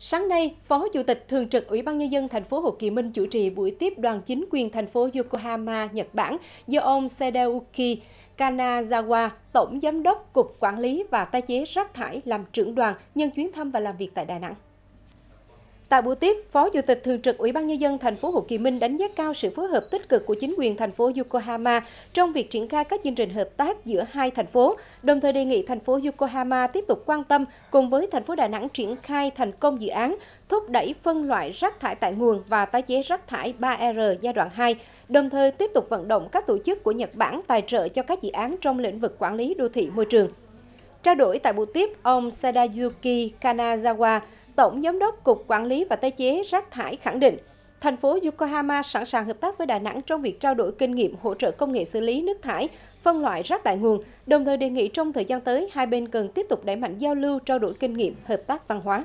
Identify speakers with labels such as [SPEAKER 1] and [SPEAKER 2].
[SPEAKER 1] Sáng nay, Phó Chủ tịch Thường trực Ủy ban Nhân dân thành phố Hồ Chí Minh chủ trì buổi tiếp đoàn chính quyền thành phố Yokohama, Nhật Bản do ông Sadeuki Kanazawa, Tổng Giám đốc Cục Quản lý và Tái chế Rác thải làm trưởng đoàn nhân chuyến thăm và làm việc tại Đà Nẵng. Tại buổi tiếp, Phó Chủ tịch Thường trực Ủy ban Nhân dân thành phố Hồ Chí Minh đánh giá cao sự phối hợp tích cực của chính quyền thành phố Yokohama trong việc triển khai các chương trình hợp tác giữa hai thành phố, đồng thời đề nghị thành phố Yokohama tiếp tục quan tâm cùng với thành phố Đà Nẵng triển khai thành công dự án thúc đẩy phân loại rác thải tại nguồn và tái chế rác thải 3R giai đoạn 2, đồng thời tiếp tục vận động các tổ chức của Nhật Bản tài trợ cho các dự án trong lĩnh vực quản lý đô thị môi trường. Trao đổi tại buổi tiếp, ông Sadayuki Kanazawa, Tổng Giám đốc Cục Quản lý và Tái chế Rác thải khẳng định, thành phố Yokohama sẵn sàng hợp tác với Đà Nẵng trong việc trao đổi kinh nghiệm hỗ trợ công nghệ xử lý nước thải, phân loại rác tại nguồn, đồng thời đề nghị trong thời gian tới, hai bên cần tiếp tục đẩy mạnh giao lưu, trao đổi kinh nghiệm, hợp tác văn hóa.